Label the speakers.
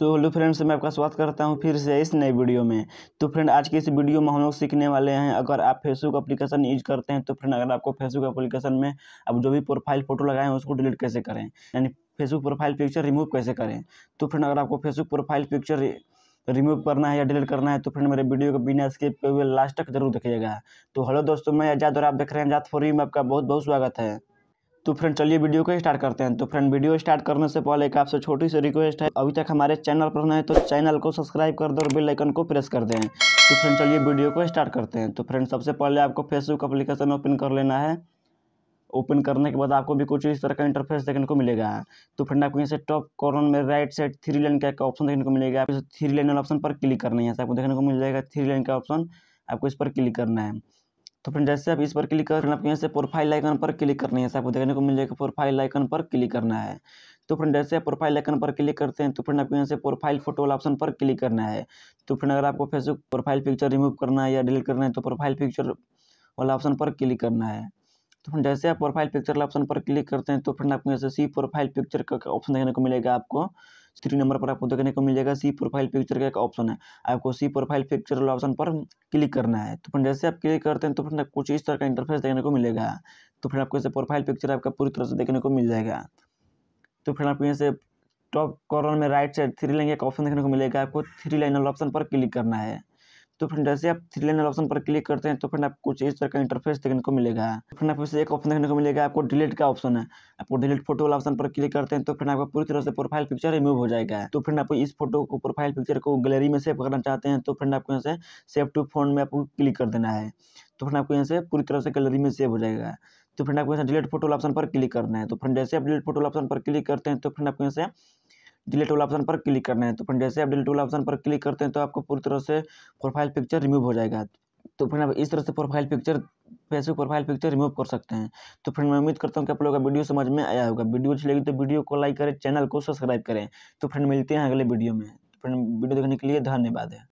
Speaker 1: so hello friends मैं आपका स्वागत करता हूं फिर से इस नए वीडियो में तो फ्रेंड आज के इस वीडियो में हम लोग सीखने वाले हैं अगर आप फेसबुक एप्लीकेशन यूज करते हैं तो फ्रेंड अगर आपको फेसबुक एप्लीकेशन में आप जो भी प्रोफाइल फ़ोटो लगाए हैं उसको डिलीट कैसे करें यानी फेसबुक प्रोफाइल पिक्चर रिमूव कैसे करें तो फ्रेंड अगर आपको फेसबुक प्रोफाइल पिक्चर रिमूव करना है या डिलीट करना है तो फ्रेंड मेरे वीडियो को बिना स्किप के हुए लास्ट तक जरूर देखिएगा तो हेलो दोस्तों मैं आजाद और आप देख रहे हैं आजाद फोरी में आपका बहुत बहुत स्वागत है तो फ्रेंड चलिए वीडियो को स्टार्ट करते हैं तो फ्रेंड वीडियो स्टार्ट करने से पहले एक आपसे छोटी सी रिक्वेस्ट है अभी तक हमारे चैनल पर नए तो चैनल को सब्सक्राइब कर दें और बेल आइकन को प्रेस कर दें तो फ्रेंड चलिए वीडियो को स्टार्ट करते हैं तो फ्रेंड सबसे पहले आपको फेसबुक अप्लीकेशन ओपन कर लेना है ओपन करने के बाद आपको भी कुछ इस तरह का इंटरफेस देखने को मिलेगा तो फ्रेंड आपको यहाँ से टॉप कॉर्नर में राइट साइड थ्री लाइन का ऑप्शन देखने को मिलेगा आप थ्री लाइन ऑप्शन पर क्लिक करना है यहाँ से आपको देखने को मिल जाएगा थ्री लाइन का ऑप्शन आपको इस पर क्लिक करना है तो फ्रेंड जैसे आप इस पर क्लिक कर आपको यहाँ से प्रोफाइल आइकन पर क्लिक करनी है आपको देखने को मिल जाएगा प्रोफाइल आइकन पर क्लिक करना है तो फ्रेंड जैसे आप प्रोफाइल आइकन पर क्लिक करते हैं तो फ्रेंड आपको यहाँ से प्रोफाइल फोटो वाला ऑप्शन पर क्लिक करना है तो फ्रेंड अगर आपको फेसबुक प्रोफाइल पिक्चर रिमूव करना है या डिलीट करना है तो प्रोफाइल पिक्चर वाला ऑप्शन पर क्लिक करना है तो फ्रेंड जैसे आप प्रोफाइल पिक्चर वाला ऑप्शन पर क्लिक करते हैं तो फ्रेंड आपको यहाँ से सी प्रोफाइल पिक्चर का ऑप्शन देखने को मिलेगा आपको थ्री नंबर पर आपको देखने को मिल जाएगा सी प्रोफाइल पिक्चर का एक ऑप्शन है आपको सी प्रोफाइल पिक्चर वाला ऑप्शन पर क्लिक करना है तो फिर जैसे आप क्लिक करते हैं तो फिर कुछ इस तरह का इंटरफेस देखने को मिलेगा तो फिर आपको इसे प्रोफाइल पिक्चर आपका पूरी तरह से देखने को मिल जाएगा तो फिर आपको यहाँ से टॉप कॉर्नर में राइट साइड थ्री लाइन एक ऑप्शन देखने को मिलेगा आपको थ्री लाइन वाला ऑप्शन पर क्लिक करना है तो फ्रेंड जैसे आप थ्री लाइन ऑप्शन पर क्लिक करते हैं तो फ्रेंड आपको कुछ इस तरह का इंटरफेस देखने को मिलेगा फ्रेंड आपको एक ऑप्शन देखने को मिलेगा आपको डिलीट का ऑप्शन है आपको डिलीट फोटो वाला ऑप्शन पर क्लिक करते हैं तो फ्रेंड आपका पूरी तरह से प्रोफाइल पिक्चर रिमूव हो जाएगा तो फ्रेंड आपको इस फोटो को प्रोफाइल पिक्चर को गैलरी में सेव करना चाहते हैं तो फ्रेंड आपको यहाँ से सेव टू फोन में आपको क्लिक कर देना है तो फ्रेंड आपको यहाँ से पूरी तरह से गैलरी में सेव हो जाएगा तो फ्रेंड आपको यहाँ से डिलीट फोटो ऑप्शन पर क्लिक करना है तो फ्रेंड जैसे आप डिलीट फोटो ऑप्शन पर क्लिक करते हैं तो फ्रेंड आपको यहाँ से डिलीट वाला ऑप्शन पर क्लिक करना है तो फिर जैसे आप डिलीट वाला ऑप्शन पर क्लिक करते हैं तो आपको पूरी तरह से प्रोफाइल पिक्चर रिमूव हो जाएगा तो फ्रेंड आप इस तरह से profile picture Facebook profile picture remove कर सकते हैं तो फ्रेंड मैं उम्मीद करता हूँ कि आप लोगों का वीडियो समझ में आया होगा वीडियो अच्छी लगी तो वीडियो को लाइक करें चैनल को सब्सक्राइब करें तो फ्रेंड मिलते हैं अगले वीडियो में फ्रेंड वीडियो देखने के लिए धन्यवाद है